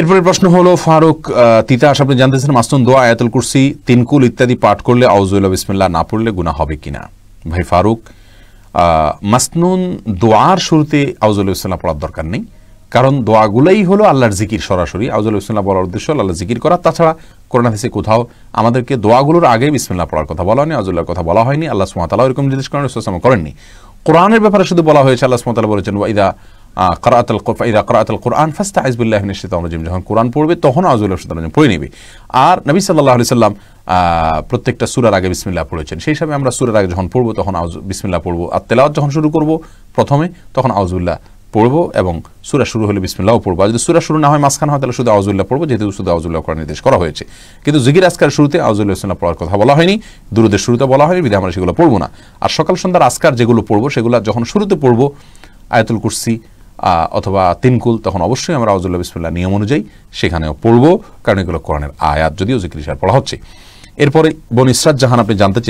এরপরে প্রশ্ন হলো ফারুক তিতাস আপনি জানতেছেন মাস্তুন দোয়া আয়াতুল কুরসি তিনকুল ইত্যাদি পাঠ করলে আউজুল বিসমিল্লা না পড়লে গুণা হবে কিনা ভাই ফারুক মাস্তুন দোয়ার শুরুতে আউজুল ইসলাম পড়ার দরকার নেই কারণ দোয়াগুলোই হলো আল্লাহর জিকির সরাসরি আউজুল ইসলাম বলার উদ্দেশ্য আল্লাহ জিকির করা তাছাড়া করোনা হাসে কোথাও আমাদেরকে দোয়াগুলোর আগে বিসমিল্লা পড়ার কথা বলা হয়নি আউজুল্লাহর কথা বলা হয়নি আল্লাহ সুমাতালা এরকম নির্দেশ করেন করেননি কোরআনের ব্যাপারে শুধু বলা হয়েছে আল্লাহ সুমাতালা বলেছেন ওয়াইদা করাতাল ফাইদা করাতাল কোরআন ফাস্তাহিজ বিল্লাহ নিশ্চিতাম রাজিম যখন কোরআন পড়বে তখন আজুল্লাহ সুতরাং পড়ে নেবে আর নবী সাল্লাহ আলি সাল্লাম প্রত্যেকটা সুরার আগে বিসমিল্লা পড়েছেন সেই হিসাবে আমরা সুরার আগে যখন পড়বো তখন আউজ বিসমিল্লা পড়বো আর তেলাওয়াত যখন শুরু করব প্রথমে তখন আউজুল্লাহ পড়বো এবং সুরা শুরু হলে বিসমিল্লাও পড়বো আর যদি সুরা শুরু না হয় মাঝখান হয় তাহলে শুধু আউজুল্লাহ পড়বো যেহেতু শুধু আউজুল্লাহ করার নির্দেশ করা হয়েছে কিন্তু জিগির আজকার শুরুতে আউজুল্লাহ ইসলাম পড়ার কথা বলা হয়নি দুরুদের শুরুতে বলা হয়নি বিধে আমরা সেগুলো পড়বো না আর সকাল সন্ধ্যার আজকার যেগুলো পড়বো সেগুলো যখন শুরুতে পড়ব আয়াতুল কুরসি অথবা তিনকুল তখন অবশ্যই আমরা আউজুল্লাহ বিসমুল্লাহ নিয়ম অনুযায়ী সেখানেও পড়ব কারণ এগুলো কোরআনের আয়াত যদিও জিক্রিসার পড়া হচ্ছে এরপরে বন ইসরাত জাহান আপনি জানতে